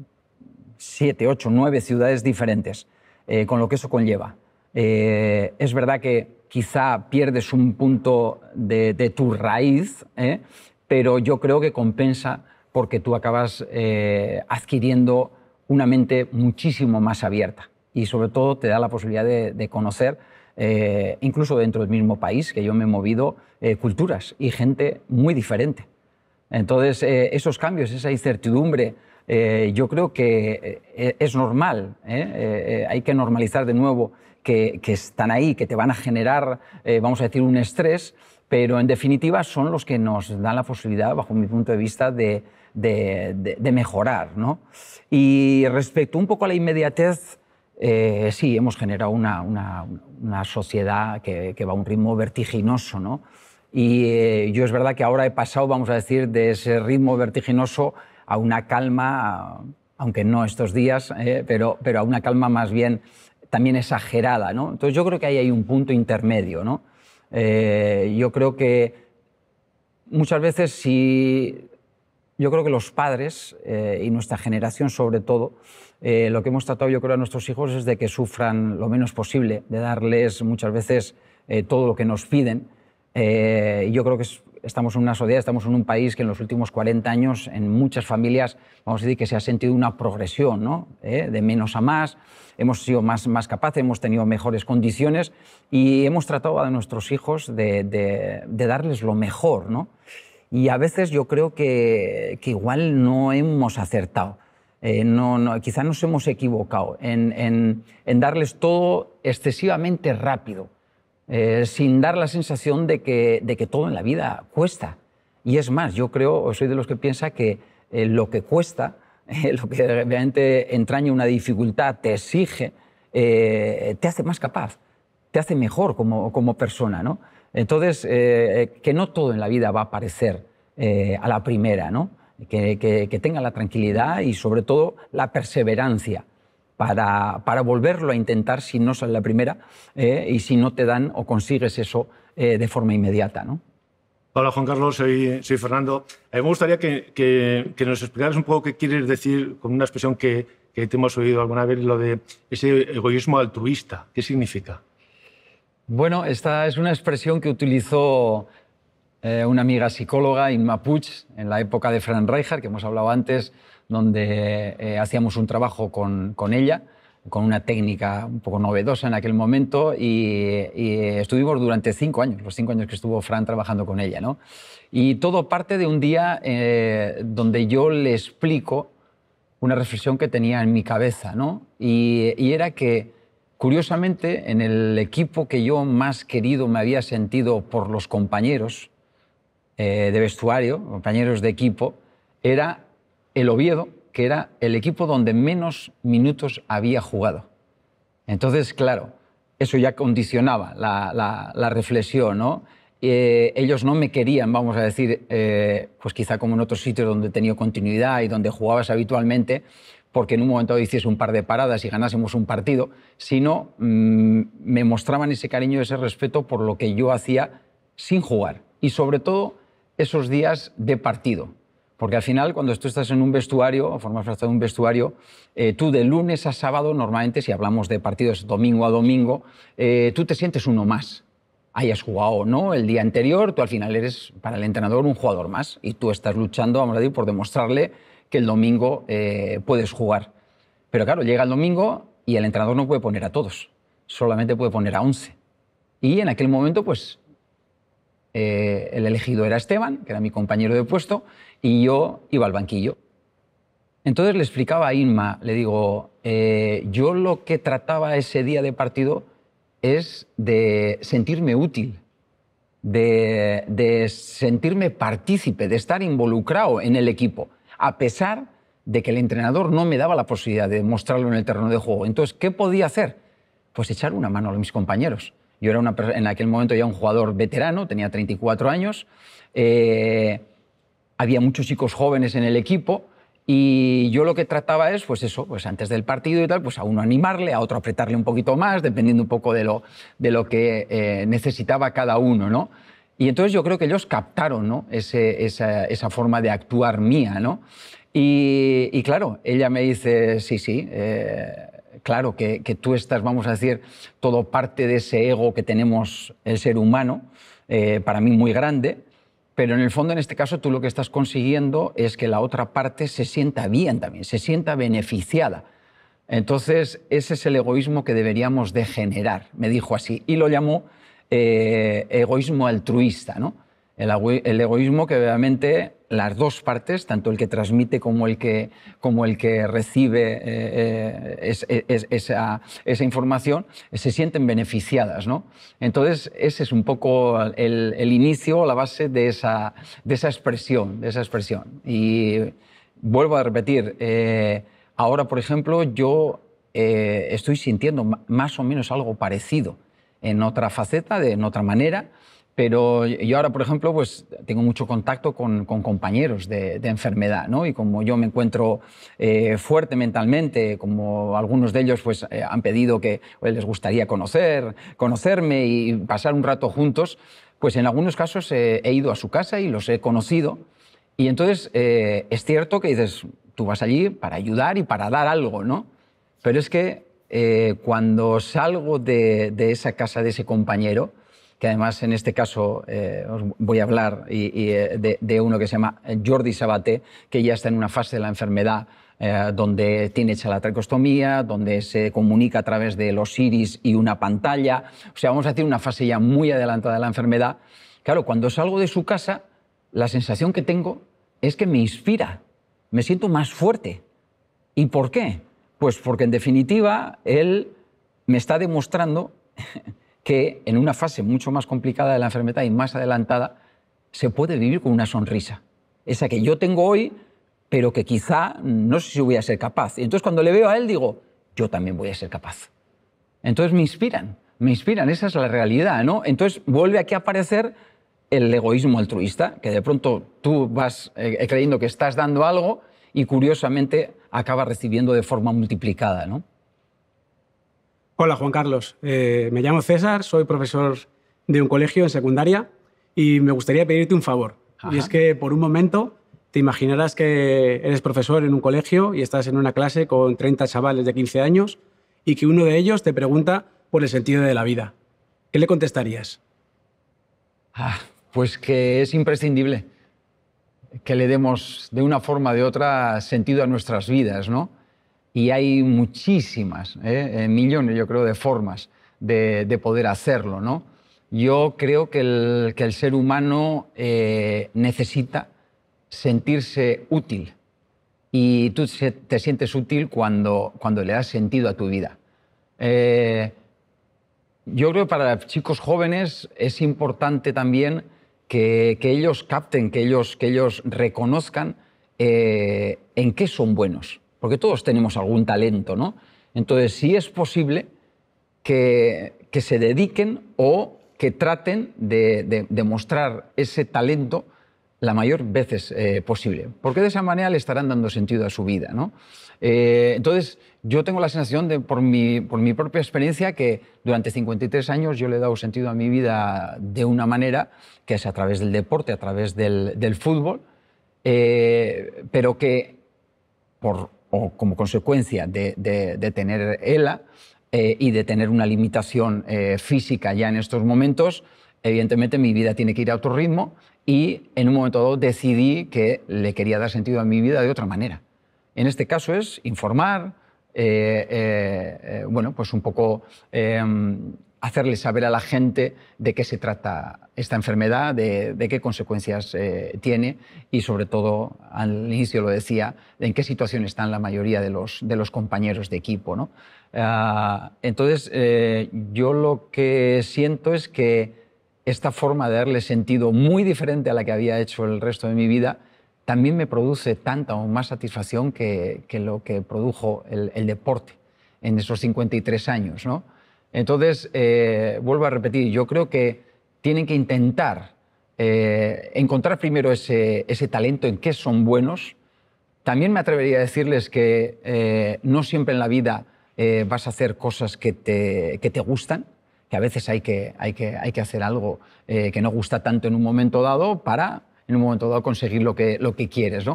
siete, ocho, nueve ciudades diferentes. Eh, con lo que eso conlleva. Eh, es verdad que quizá pierdes un punto de, tu raíz, ¿eh? pero yo creo que compensa porque tú acabas adquiriendo una mente muchísimo más abierta y sobre todo te da la posibilidad de, conocer incluso dentro del mismo país, que yo me he movido, culturas y gente muy diferente. Entonces, esos cambios, esa incertidumbre eh, yo creo que eh, eh, es normal, hay que normalizar de nuevo que, están ahí, que te van a generar, vamos a decir, un estrés, pero en definitiva son los que nos dan la posibilidad, bajo mi punto de vista, de, mejorar. Y respecto un poco a la inmediatez, sí, hemos generado una, una, sociedad que, que, va a un ritmo vertiginoso. ¿no? Y yo es verdad que ahora he pasado, vamos a decir, de ese ritmo vertiginoso a una calma, aunque no estos días, eh, pero, pero a una calma más bien también exagerada. ¿no? Entonces yo creo que ahí hay un punto intermedio. Eh, yo creo que muchas veces si... Yo creo que los padres eh, y nuestra generación sobre todo, lo que hemos tratado yo creo a nuestros hijos es de que sufran lo menos posible, de darles muchas veces todo lo que nos piden. yo creo que es estamos en una sociedad, estamos en un país que en los últimos 40 años, en muchas familias, vamos a decir que se ha sentido una progresión, ¿no? ¿Eh? De menos a más, hemos sido más, más capaces, hemos tenido mejores condiciones y hemos tratado a nuestros hijos de, de, darles lo mejor, ¿no? Y a veces yo creo que, que igual no hemos acertado. Eh, no, no, quizá nos hemos equivocado en, en darles todo excesivamente rápido. Eh, sin dar la sensación de que, todo en la vida cuesta. Y es más, yo creo, soy de los que piensa que eh, lo que cuesta, eh, lo que realmente entraña una dificultad, te exige, te hace más capaz, te hace mejor como, persona. ¿no? Entonces, que no todo en la vida va a parecer a la primera, ¿no? que tenga la tranquilidad y sobre todo la perseverancia para, volverlo a intentar si no sale la primera eh, y si no te dan o consigues eso eh, de forma inmediata. ¿no? Hola Juan Carlos, soy, Fernando. A me gustaría que, nos explicaras un poco qué quieres decir con una expresión que, te hemos oído alguna vez, lo de ese egoísmo altruista. ¿Qué significa? Bueno, esta es una expresión que utilizó eh, una amiga psicóloga, Inma Puch, en la época de Fran Reicher, que hemos hablado antes, donde eh, hacíamos un trabajo con, con, ella, con una técnica un poco novedosa en aquel momento, y, estuvimos durante cinco años, los cinco años que estuvo Fran trabajando con ella. ¿no? Y todo parte de un día eh, donde yo le explico una reflexión que tenía en mi cabeza, ¿no? y, y era que, curiosamente, en el equipo que yo más querido me había sentido por los compañeros, eh, de vestuario, compañeros de equipo, era el Oviedo, que era el equipo donde menos minutos había jugado. Entonces, claro, eso ya condicionaba la, reflexión, ¿no? Eh, ellos no me querían, vamos a decir, eh, pues quizá como en otros sitios donde he tenido continuidad y donde jugabas habitualmente, porque en un momento hiciese un par de paradas y ganásemos un partido, sino mm, me mostraban ese cariño, ese respeto por lo que yo hacía sin jugar y sobre todo esos días de partido, porque al final, cuando tú estás en un vestuario, formas parte de un vestuario, eh, tú de lunes a sábado, normalmente, si hablamos de partidos domingo a domingo, eh, tú te sientes uno más. Hayas jugado o no el día anterior, tú al final eres para el entrenador un jugador más y tú estás luchando, vamos a decir, por demostrarle que el domingo eh, puedes jugar. Pero claro, llega el domingo y el entrenador no puede poner a todos, solamente puede poner a 11. Y en aquel momento, pues, el elegido era Esteban, que era mi compañero de puesto, y yo iba al banquillo. Entonces le explicaba a Inma, le digo, eh, yo lo que trataba ese día de partido es de sentirme útil, de, sentirme partícipe, de estar involucrado en el equipo, a pesar de que el entrenador no me daba la posibilidad de mostrarlo en el terreno de juego. Entonces, ¿qué podía hacer? Pues echar una mano a mis compañeros. Yo era una, en aquel momento ya un jugador veterano, tenía 34 años. Eh, había muchos chicos jóvenes en el equipo y yo lo que trataba es, pues eso, pues antes del partido y tal, pues a uno animarle, a otro apretarle un poquito más, dependiendo un poco de lo, de lo que eh, necesitaba cada uno, ¿no? Y entonces yo creo que ellos captaron ¿no? esa, forma de actuar mía, ¿no? Y, claro, ella me dice, sí, sí, eh, claro que, tú estás, vamos a decir, todo parte de ese ego que tenemos el ser humano, eh, para mí muy grande, pero en el fondo, en este caso, tú lo que estás consiguiendo es que la otra parte se sienta bien también, se sienta beneficiada. Entonces, ese es el egoísmo que deberíamos degenerar, me dijo así, y lo llamó eh, egoísmo altruista, ¿no? el, egoísmo que obviamente las dos partes, tanto el que transmite como el que, como el que recibe eh, eh, esa, información, se sienten beneficiadas. Entonces, ese es un poco el, el inicio, la base de esa, expresión, de esa expresión. Y vuelvo a repetir, eh, ahora, por ejemplo, yo estoy sintiendo más o menos algo parecido en otra faceta, de, en otra manera pero yo ahora, por ejemplo, pues tengo mucho contacto con, compañeros de, enfermedad, ¿no? Y como yo me encuentro eh, fuerte mentalmente, como algunos de ellos pues, eh, han pedido que les gustaría conocer, conocerme y pasar un rato juntos, pues en algunos casos eh, he ido a su casa y los he conocido. Y entonces es cierto que dices, tú vas allí para ayudar y para dar algo, ¿no? Pero es que cuando salgo de esa casa de ese compañero, que además en este caso eh, os voy a hablar eh, de, uno que se llama Jordi Sabate que ya está en una fase de la enfermedad eh, donde tiene hecha la tracostomía, donde se comunica a través de los iris y una pantalla. O sea, vamos a decir una fase ya muy adelantada de la enfermedad. Claro, cuando salgo de su casa, la sensación que tengo es que me inspira, me siento más fuerte. ¿Y por qué? Pues porque en definitiva él me está demostrando que en una fase mucho más complicada de la enfermedad y más adelantada se puede vivir con una sonrisa. Esa que yo tengo hoy, pero que quizá no sé si voy a ser capaz. Y entonces cuando le veo a él digo, yo también voy a ser capaz. Entonces me inspiran, me inspiran, esa es la realidad, ¿no? Entonces vuelve aquí a aparecer el egoísmo altruista, que de pronto tú vas eh, eh, creyendo que estás dando algo y curiosamente acaba recibiendo de forma multiplicada, ¿no? Hola Juan Carlos, eh, me llamo César, soy profesor de un colegio en secundaria y me gustaría pedirte un favor. Y es que por un momento te imaginarás que eres profesor en un colegio y estás en una clase con 30 chavales de 15 años y que uno de ellos te pregunta por el sentido de la vida. ¿Qué le contestarías? Ah, pues que es imprescindible que le demos de una forma o de otra sentido a nuestras vidas, ¿no? y hay muchísimas, ¿eh? Eh, millones yo creo, de formas de, poder hacerlo. ¿no? Yo creo que el, que el ser humano eh, necesita sentirse útil y tú te sientes útil cuando, cuando le das sentido a tu vida. yo creo que para chicos jóvenes es importante también que, que ellos capten, que ellos, que ellos reconozcan en qué son buenos porque todos tenemos algún talento, ¿no? Entonces, sí es posible que, se dediquen o que traten de, de, mostrar ese talento la mayor veces eh, posible, porque de esa manera le estarán dando sentido a su vida. ¿no? Eh, entonces, yo tengo la sensación, de, por, mi, por mi propia experiencia, que durante 53 años yo le he dado sentido a mi vida de una manera, que es a través del deporte, a través del, fútbol, eh, pero que por o como consecuencia de, tener ELA eh, y de tener una limitación eh, física ya en estos momentos, evidentemente mi vida tiene que ir a otro ritmo y en un momento dado decidí que le quería dar sentido a mi vida de otra manera. En este caso es informar, eh, bueno, pues un poco hacerle saber a la gente de qué se trata esta enfermedad, de, qué consecuencias eh, tiene y sobre todo, al inicio lo decía, en qué situación están la mayoría de los, compañeros de equipo. Ah, entonces, eh, yo lo que siento es que esta forma de darle sentido muy diferente a la que había hecho el resto de mi vida, también me produce tanta o más satisfacción que, lo que produjo el, deporte en esos 53 años. ¿no? Entonces, eh, vuelvo a repetir, yo creo que tienen que intentar eh, encontrar primero ese, talento en qué son buenos. También me atrevería a decirles que eh, no siempre en la vida vas a hacer cosas que te, gustan que a veces hay que, hacer algo que no gusta tanto en un momento dado para en un momento dado conseguir lo que, quieres.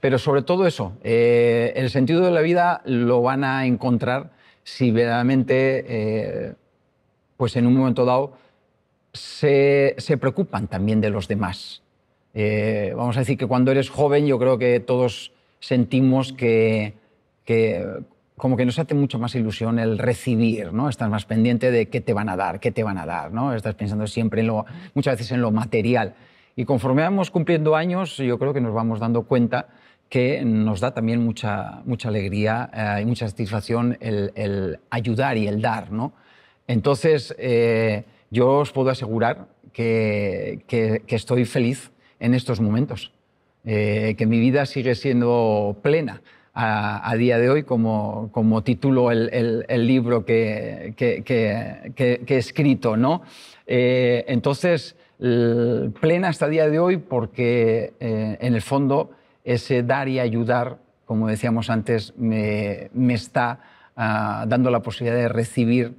Pero sobre todo eso, el sentido de la vida lo van a encontrar si verdaderamente, eh, pues en un momento dado, se, se preocupan también de los demás. Eh, vamos a decir que cuando eres joven yo creo que todos sentimos que, que como que nos hace mucho más ilusión el recibir, ¿no? Estás más pendiente de qué te van a dar, qué te van a dar, ¿no? Estás pensando siempre muchas veces en lo material. Y conforme vamos cumpliendo años, yo creo que nos vamos dando cuenta que nos da también mucha, mucha alegría eh, y mucha satisfacción el, ayudar y el dar. Entonces, eh, yo os puedo asegurar que, estoy feliz en estos momentos, eh, que mi vida sigue siendo plena a, día de hoy, como, como el, libro que, he escrito. ¿no? entonces, plena hasta día de hoy porque en el fondo ese dar y ayudar, como decíamos antes, me, está ah, dando la posibilidad de recibir,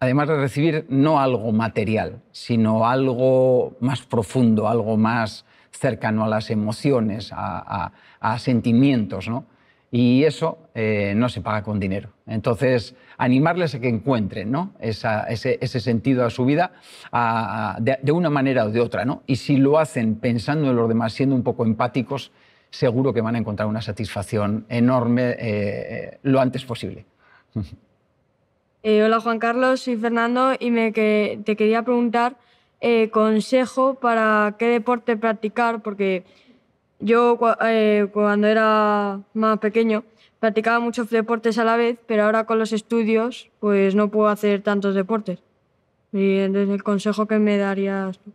además de recibir no algo material, sino algo más profundo, algo más cercano a las emociones, a, sentimientos, ¿no? Y eso eh, no se paga con dinero. Entonces, animarles a que encuentren ese, sentido a su vida de, una manera o de otra. Y si lo hacen pensando en los demás, siendo un poco empáticos, seguro que van a encontrar una satisfacción enorme eh, eh, lo antes posible. Eh, hola Juan Carlos, soy Fernando y me te quería preguntar consejo para qué deporte practicar, porque yo cuando era más pequeño practicaba muchos deportes a la vez, pero ahora con los estudios pues no puedo hacer tantos deportes. Y entonces el consejo que me darías tú.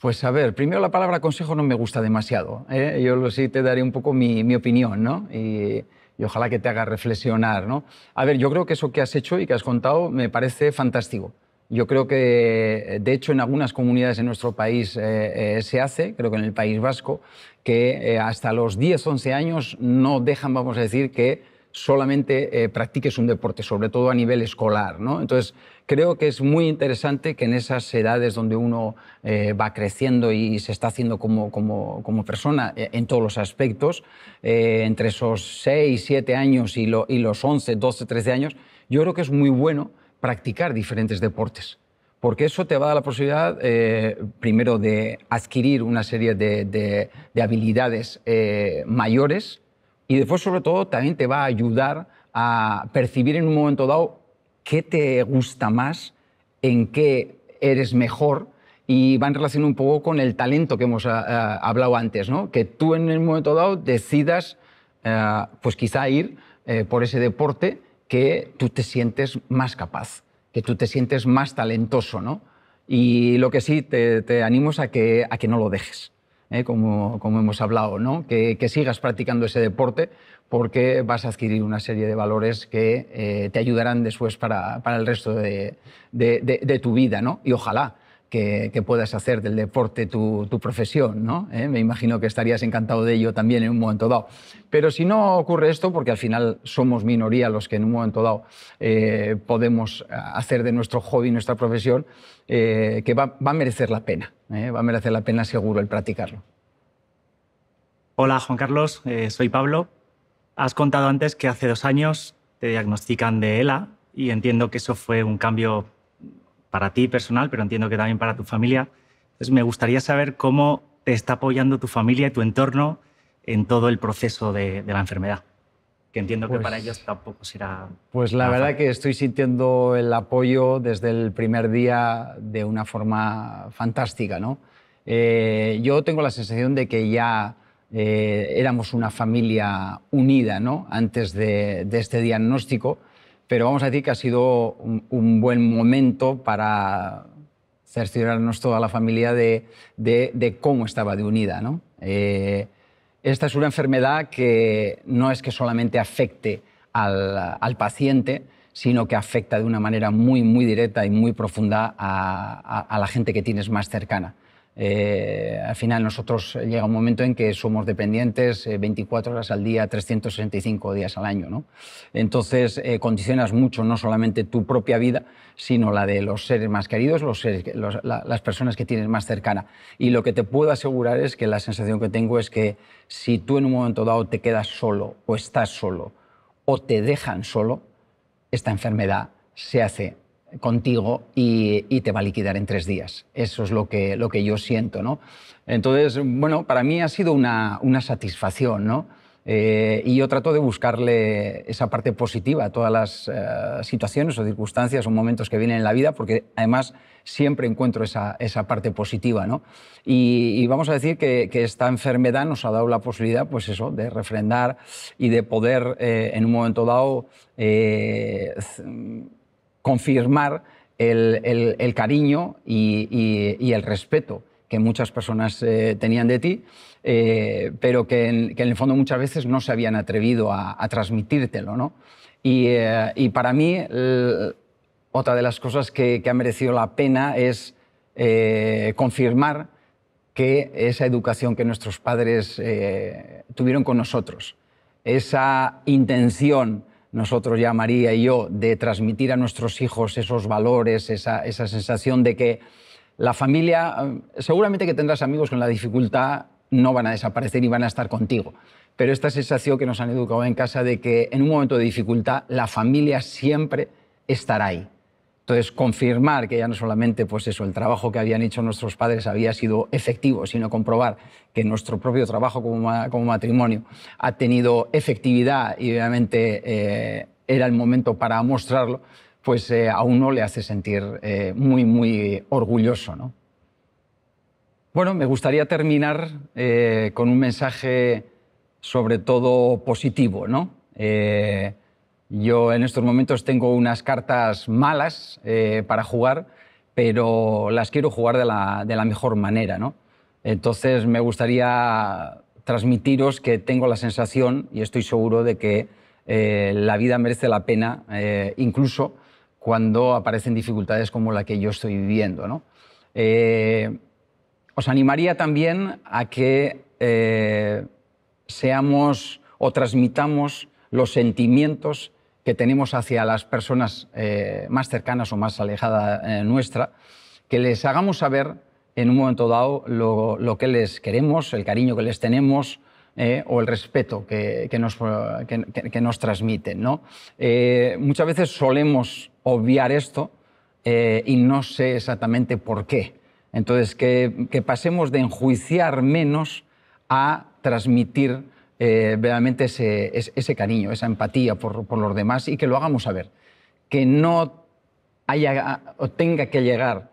Pues a ver, primero la palabra consejo no me gusta demasiado. ¿eh? Yo sí te daré un poco mi, opinión, ¿no? Y, ojalá que te haga reflexionar, ¿no? A ver, yo creo que eso que has hecho y que has contado me parece fantástico. Yo creo que, de hecho, en algunas comunidades de nuestro país eh, eh, se hace, creo que en el País Vasco, que hasta los 10, 11 años no dejan, vamos a decir, que solamente practiques un deporte, sobre todo a nivel escolar, ¿no? Entonces, creo que es muy interesante que en esas edades donde uno eh, va creciendo y se está haciendo como, como, persona eh, en todos los aspectos, eh, entre esos 6, 7 años y, y los 11, 12, 13 años, yo creo que es muy bueno practicar diferentes deportes porque eso te va a dar la posibilidad, primero, de adquirir una serie de, de, habilidades mayores y después, sobre todo, también te va a ayudar a percibir en un momento dado qué te gusta más, en qué eres mejor y va en relación un poco con el talento que hemos eh, eh, hablado antes, ¿no? que tú en el momento dado decidas eh, pues quizá ir por ese deporte que tú te sientes más capaz, que tú te sientes más talentoso. ¿no? Y lo que sí te, animo a que, a que no lo dejes. ¿eh? como, hemos hablado, ¿no? que, sigas practicando ese deporte porque vas a adquirir una serie de valores que eh, te ayudarán después para, el resto de, de tu vida. ¿no? Y ojalá que, puedas hacer del deporte tu, profesión, ¿no? ¿Eh? Me imagino que estarías encantado de ello también en un momento dado. Pero si no ocurre esto, porque al final somos minoría los que en un momento dado eh, podemos hacer de nuestro hobby nuestra profesión, eh, que va, va, a merecer la pena, va a merecer la pena seguro el practicarlo. Hola Juan Carlos, soy Pablo. Has contado antes que hace dos años te diagnostican de ELA y entiendo que eso fue un cambio para ti personal, pero entiendo que también para tu familia. Entonces, me gustaría saber cómo te está apoyando tu familia y tu entorno en todo el proceso de, la enfermedad, que entiendo que para pues ellos tampoco será... Pues la verdad que estoy sintiendo el apoyo desde el primer día de una forma fantástica. ¿no? Eh, yo tengo la sensación de que ya eh, éramos una familia unida ¿no? antes de, de este diagnóstico pero vamos a decir que ha sido un, buen momento para cerciorarnos toda la familia de, cómo estaba de unida. Eh, esta es una enfermedad que no es que solamente afecte al, paciente, sino que afecta de una manera muy, muy directa y muy profunda a la gente que tienes más cercana. Eh, al final nosotros llega un momento en que somos dependientes 24 eh, horas al día, 365 días al año. ¿no? Entonces eh, condicionas mucho no solamente tu propia vida, sino la de los seres más queridos, las personas que tienes más cercana. Y lo que te puedo asegurar es que la sensación que tengo es que si tú en un momento dado te quedas solo o estás solo o te dejan solo, esta enfermedad se hace contigo y, te va a liquidar en tres días. Eso es lo que, lo que yo siento, ¿no? Entonces, bueno, para mí ha sido una, satisfacción, eh, y yo trato de buscarle esa parte positiva a todas las eh, situaciones o circunstancias o momentos que vienen en la vida, porque además siempre encuentro esa, parte positiva. Y, vamos a decir que, esta enfermedad nos ha dado la posibilidad pues eso, de refrendar y de poder eh, en un momento dado confirmar el, cariño y, el respeto que muchas personas eh, tenían de ti, eh, pero que en, el fondo muchas veces no se habían atrevido a, transmitírtelo. Eh, y, para mí, otra de las cosas que, que, ha merecido la pena es confirmar que esa educación que nuestros padres tuvieron con nosotros, esa intención nosotros ya María y yo, de transmitir a nuestros hijos esos valores, esa, esa sensación de que la familia, eh, seguramente que tendrás amigos con la dificultad, no van a desaparecer y van a estar contigo. Pero esta sensación que nos han educado en casa de que en un momento de dificultad la familia siempre estará ahí entonces, confirmar que ya no solamente pues eso, el trabajo que habían hecho nuestros padres había sido efectivo, sino comprobar que nuestro propio trabajo como, matrimonio ha tenido efectividad y obviamente eh, era el momento para mostrarlo, pues eh, a uno le hace sentir eh, muy, muy orgulloso. Bueno, me gustaría terminar con un mensaje sobre todo positivo, ¿no? Yo en estos momentos tengo unas cartas malas eh, para jugar, pero las quiero jugar de la, mejor manera. Entonces me gustaría transmitiros que tengo la sensación y estoy seguro de que eh, la vida merece la pena, eh, incluso cuando aparecen dificultades como la que yo estoy viviendo. os animaría también a que seamos o transmitamos los sentimientos que tenemos hacia las personas eh, más cercanas o más alejadas eh, nuestra, que les hagamos saber en un momento dado lo, que les queremos, el cariño que les tenemos eh, o el respeto que, nos, nos, transmiten. ¿no? Eh, muchas veces solemos obviar esto y no sé exactamente por qué. Entonces, que, pasemos de enjuiciar menos a transmitir eh, realmente ese, cariño, esa empatía por, los demás y que lo hagamos saber. Que no haya o tenga que llegar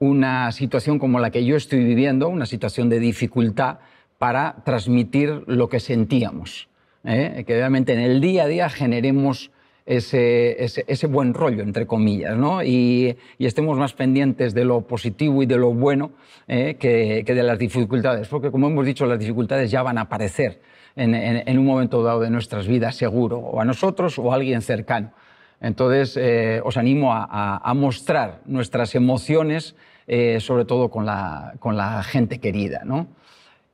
una situación como la que yo estoy viviendo, una situación de dificultad, para transmitir lo que sentíamos. ¿eh? Que realmente en el día a día generemos ese, buen rollo, entre comillas, y, estemos más pendientes de lo positivo y de lo bueno ¿eh? que, de las dificultades, porque como hemos dicho, las dificultades ya van a aparecer en, un momento dado de nuestras vidas, seguro, o a nosotros o a alguien cercano. Entonces, eh, os animo a, mostrar nuestras emociones, eh, sobre todo con la, con la gente querida. ¿no?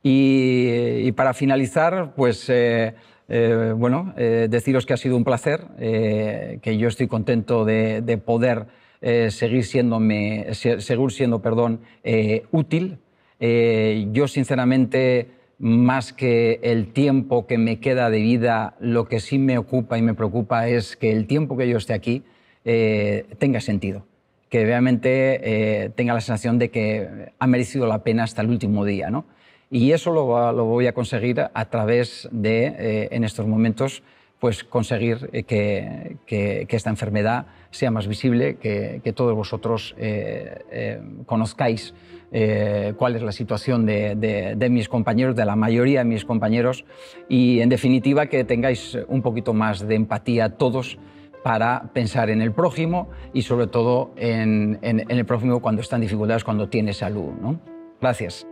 Y, para finalizar, pues, eh, bueno, deciros que ha sido un placer, que yo estoy contento de, poder seguir, siéndome, seguir siendo perdón, útil. yo, sinceramente, más que el tiempo que me queda de vida, lo que sí me ocupa y me preocupa es que el tiempo que yo esté aquí eh, tenga sentido, que realmente eh, tenga la sensación de que ha merecido la pena hasta el último día. Y eso lo, voy a conseguir a través de, eh, en estos momentos, pues conseguir que, esta enfermedad sea más visible, que todos vosotros conozcáis eh, cuál es la situación de, mis compañeros, de la mayoría de mis compañeros, y en definitiva que tengáis un poquito más de empatía todos para pensar en el prójimo y sobre todo en, el prójimo cuando está en dificultades, cuando tiene salud. Gracias.